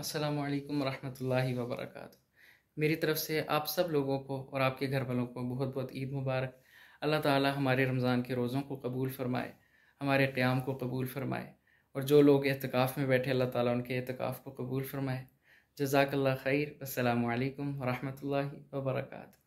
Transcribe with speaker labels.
Speaker 1: असलकम वरहमल वबरक मेरी तरफ से आप सब लोगों को और आपके घर वालों को बहुत बहुत ईद मुबारक अल्लाह ताला हमारे रमज़ान के रोज़ों को कबूल फ़रमाए हमारे क़्याम को कबूल फ़रमाए और जो लोग एहतिकाफ़ में बैठे अल्लाह ताला उनके एहतिकाफ़ को कबूल फ़रमाए जजाकल्ला खैर असल वरहमल वबरकू